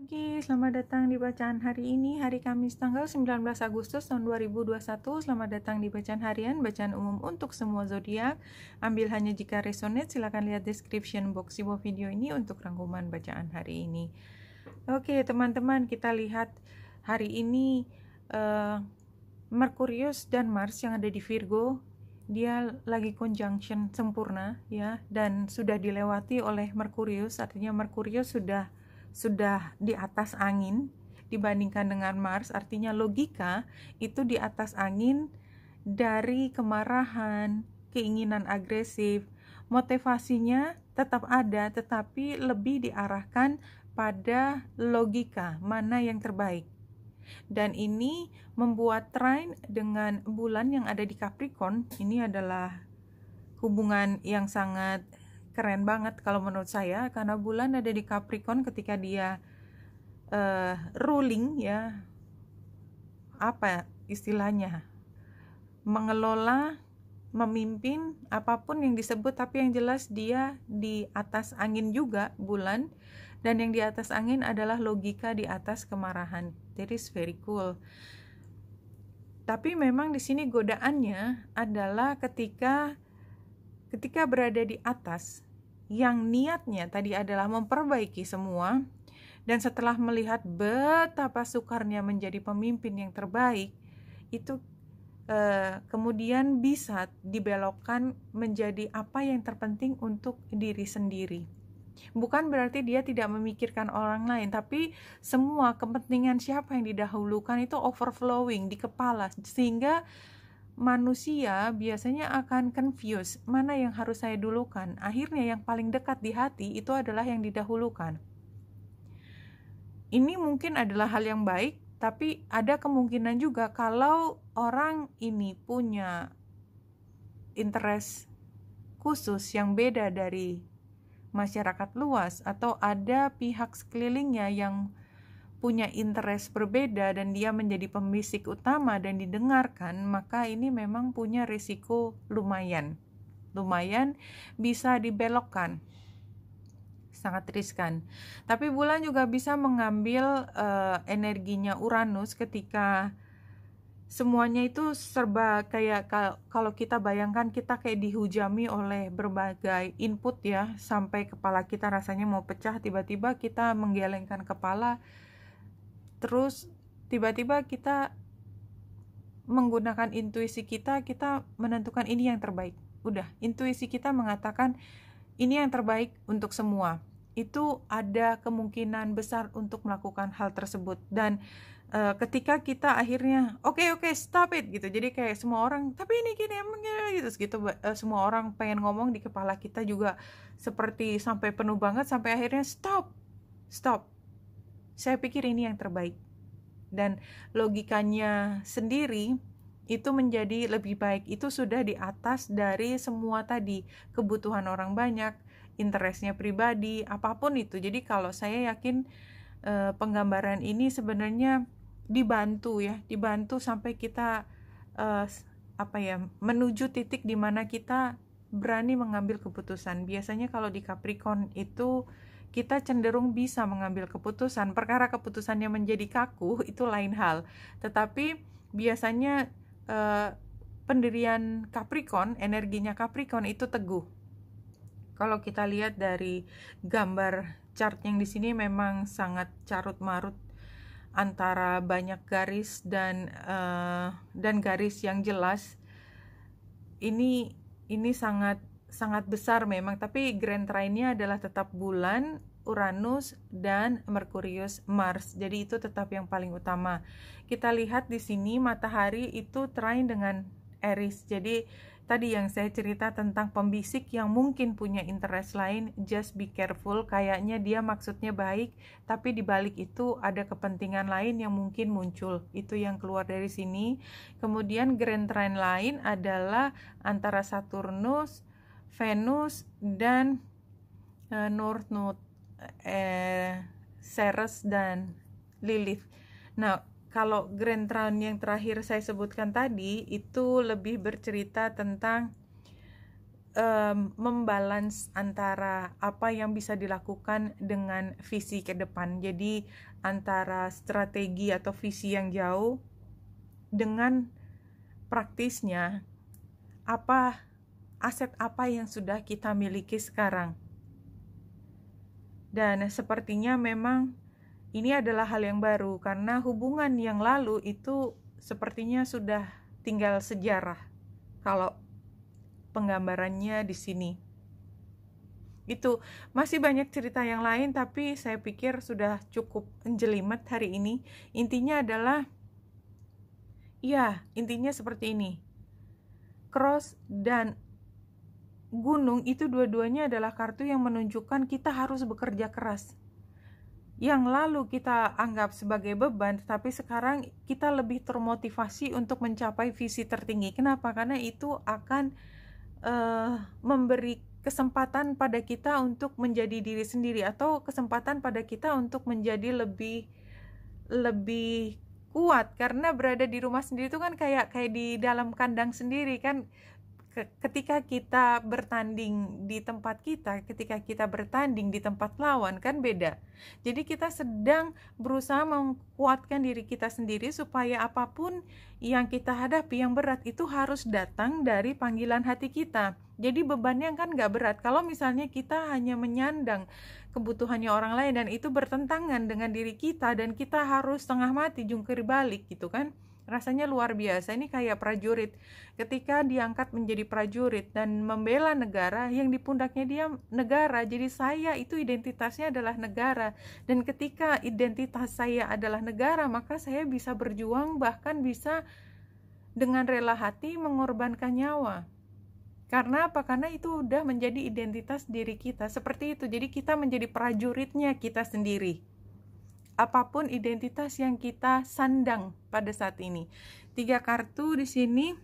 Oke, selamat datang di bacaan hari ini, hari Kamis tanggal 19 Agustus tahun 2021. Selamat datang di bacaan harian, bacaan umum untuk semua zodiak. Ambil hanya jika resonate, silahkan lihat description box di bawah video ini untuk rangkuman bacaan hari ini. Oke, teman-teman, kita lihat hari ini uh, Merkurius dan Mars yang ada di Virgo, dia lagi conjunction sempurna ya dan sudah dilewati oleh Merkurius, artinya Merkurius sudah sudah di atas angin dibandingkan dengan Mars, artinya logika itu di atas angin dari kemarahan, keinginan agresif, motivasinya tetap ada tetapi lebih diarahkan pada logika mana yang terbaik. Dan ini membuat trine dengan bulan yang ada di Capricorn ini adalah hubungan yang sangat keren banget kalau menurut saya karena bulan ada di Capricorn ketika dia uh, ruling ya apa istilahnya mengelola memimpin apapun yang disebut tapi yang jelas dia di atas angin juga bulan dan yang di atas angin adalah logika di atas kemarahan that is very cool tapi memang di sini godaannya adalah ketika ketika berada di atas yang niatnya tadi adalah memperbaiki semua dan setelah melihat betapa sukarnya menjadi pemimpin yang terbaik itu eh, kemudian bisa dibelokkan menjadi apa yang terpenting untuk diri sendiri bukan berarti dia tidak memikirkan orang lain tapi semua kepentingan siapa yang didahulukan itu overflowing di kepala sehingga manusia biasanya akan confused mana yang harus saya dulukan. Akhirnya yang paling dekat di hati itu adalah yang didahulukan. Ini mungkin adalah hal yang baik, tapi ada kemungkinan juga kalau orang ini punya interest khusus yang beda dari masyarakat luas atau ada pihak sekelilingnya yang punya interest berbeda dan dia menjadi pembisik utama dan didengarkan, maka ini memang punya risiko lumayan. Lumayan bisa dibelokkan. Sangat riskan. Tapi bulan juga bisa mengambil uh, energinya Uranus ketika semuanya itu serba kayak kalau kita bayangkan kita kayak dihujami oleh berbagai input ya sampai kepala kita rasanya mau pecah tiba-tiba kita menggelengkan kepala terus tiba-tiba kita menggunakan intuisi kita kita menentukan ini yang terbaik udah intuisi kita mengatakan ini yang terbaik untuk semua itu ada kemungkinan besar untuk melakukan hal tersebut dan uh, ketika kita akhirnya oke okay, oke okay, stop it gitu jadi kayak semua orang tapi ini gini emang gitu gitu uh, semua orang pengen ngomong di kepala kita juga seperti sampai penuh banget sampai akhirnya stop stop saya pikir ini yang terbaik. Dan logikanya sendiri itu menjadi lebih baik. Itu sudah di atas dari semua tadi kebutuhan orang banyak, interestnya pribadi, apapun itu. Jadi kalau saya yakin eh, penggambaran ini sebenarnya dibantu ya, dibantu sampai kita eh, apa ya menuju titik di mana kita berani mengambil keputusan. Biasanya kalau di Capricorn itu kita cenderung bisa mengambil keputusan. Perkara keputusannya menjadi kaku itu lain hal, tetapi biasanya eh, pendirian Capricorn, energinya Capricorn itu teguh. Kalau kita lihat dari gambar chart yang di sini memang sangat carut marut antara banyak garis dan uh, dan garis yang jelas ini ini sangat sangat besar memang, tapi grand trine-nya adalah tetap bulan, Uranus dan Merkurius Mars. Jadi itu tetap yang paling utama. Kita lihat di sini matahari itu trine dengan eris Jadi tadi yang saya cerita tentang pembisik yang mungkin punya interest lain, just be careful, kayaknya dia maksudnya baik, tapi dibalik itu ada kepentingan lain yang mungkin muncul. Itu yang keluar dari sini. Kemudian grand trend lain adalah antara Saturnus, Venus dan uh, Node, eh, Ceres dan Lilith. Nah, kalau Grand Trine yang terakhir saya sebutkan tadi itu lebih bercerita tentang um, membalance antara apa yang bisa dilakukan dengan visi ke depan. Jadi antara strategi atau visi yang jauh dengan praktisnya apa aset apa yang sudah kita miliki sekarang. Dan sepertinya memang ini adalah hal yang baru karena hubungan yang lalu itu sepertinya sudah tinggal sejarah kalau penggambarannya di sini. Itu masih banyak cerita yang lain tapi saya pikir sudah cukup menjelimet hari ini. Intinya adalah ya, intinya seperti ini. Cross dan gunung itu dua-duanya adalah kartu yang menunjukkan kita harus bekerja keras. Yang lalu kita anggap sebagai beban, tapi sekarang kita lebih termotivasi untuk mencapai visi tertinggi. Kenapa? Karena itu akan uh, memberi kesempatan pada kita untuk menjadi diri sendiri atau kesempatan pada kita untuk menjadi lebih lebih kuat karena berada di rumah sendiri itu kan kayak kayak di dalam kandang sendiri kan ketika kita bertanding di tempat kita, ketika kita bertanding di tempat lawan kan beda. Jadi kita sedang berusaha menguatkan diri kita sendiri supaya apapun yang kita hadapi yang berat itu harus datang dari panggilan hati kita. Jadi bebannya kan nggak berat. Kalau misalnya kita hanya menyandang kebutuhannya orang lain dan itu bertentangan dengan diri kita dan kita harus setengah mati jungkir balik gitu kan rasanya luar biasa. Ini kayak prajurit. Ketika diangkat menjadi prajurit dan membela negara, yang di pundaknya dia negara. Jadi saya itu identitasnya adalah negara. Dan ketika identitas saya adalah negara, maka saya bisa berjuang bahkan bisa dengan rela hati mengorbankan nyawa. Karena apa? Karena itu udah menjadi identitas diri kita. Seperti itu. Jadi kita menjadi prajuritnya kita sendiri apapun identitas yang kita sandang pada saat ini. Tiga kartu di sini,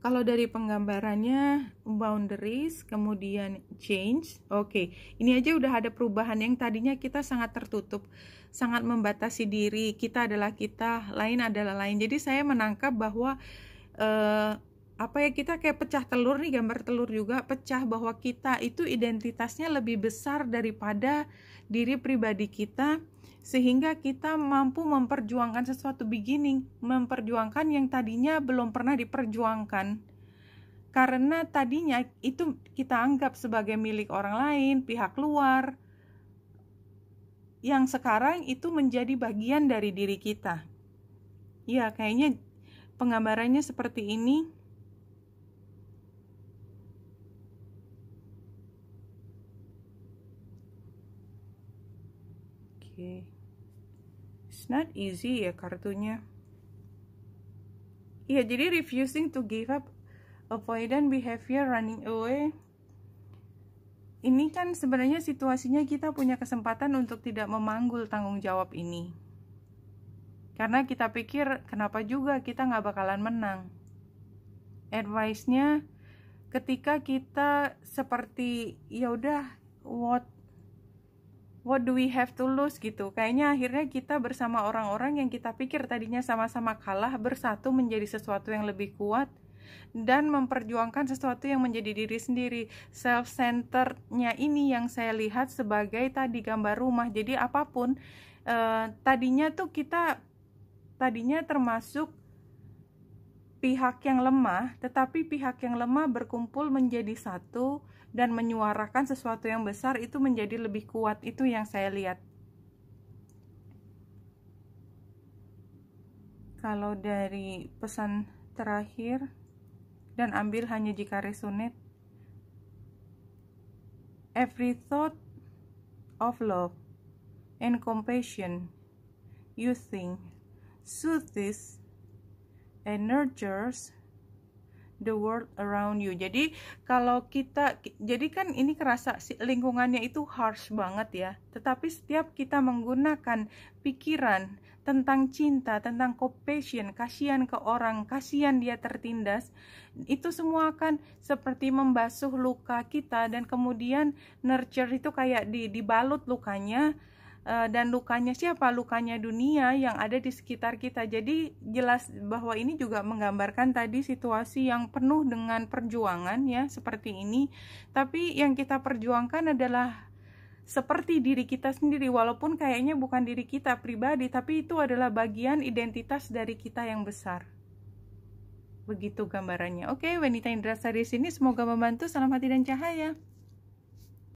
kalau dari penggambarannya boundaries, kemudian change. Oke, okay. ini aja udah ada perubahan yang tadinya kita sangat tertutup, sangat membatasi diri. Kita adalah kita, lain adalah lain. Jadi saya menangkap bahwa Uh, apa ya kita kayak pecah telur nih gambar telur juga pecah bahwa kita itu identitasnya lebih besar daripada diri pribadi kita sehingga kita mampu memperjuangkan sesuatu beginning memperjuangkan yang tadinya belum pernah diperjuangkan karena tadinya itu kita anggap sebagai milik orang lain pihak luar yang sekarang itu menjadi bagian dari diri kita ya kayaknya penggambarannya seperti ini okay. it's not easy ya kartunya Iya, jadi refusing to give up avoidant behavior running away. Ini kan sebenarnya situasinya kita punya kesempatan untuk tidak memanggul tanggung jawab ini. Karena kita pikir kenapa juga kita nggak bakalan menang. Advice-nya ketika kita seperti ya udah what what do we have to lose gitu kayaknya akhirnya kita bersama orang-orang yang kita pikir tadinya sama-sama kalah bersatu menjadi sesuatu yang lebih kuat dan memperjuangkan sesuatu yang menjadi diri sendiri. Self-centerednya ini yang saya lihat sebagai tadi gambar rumah. Jadi apapun eh, tadinya tuh kita tadinya termasuk pihak yang lemah, tetapi pihak yang lemah berkumpul menjadi satu dan menyuarakan sesuatu yang besar itu menjadi lebih kuat. Itu yang saya lihat. Kalau dari pesan terakhir dan ambil hanya jika resonate every thought of love and compassion you think soothes and nurtures the world around you. Jadi kalau kita jadi kan ini kerasa lingkungannya itu harsh banget ya. Tetapi setiap kita menggunakan pikiran tentang cinta, tentang compassion, kasihan ke orang, kasihan dia tertindas, itu semua akan seperti membasuh luka kita dan kemudian nurture itu kayak di, dibalut lukanya Eh, dan lukanya siapa? Lukanya dunia yang ada di sekitar kita. Jadi jelas bahwa ini juga menggambarkan tadi situasi yang penuh dengan perjuangan ya seperti ini. Tapi yang kita perjuangkan adalah seperti diri kita sendiri walaupun kayaknya bukan diri kita pribadi tapi itu adalah bagian identitas dari kita yang besar. Begitu gambarannya. Oke, Wenita Indra Sari sini semoga membantu. Salam hati dan cahaya.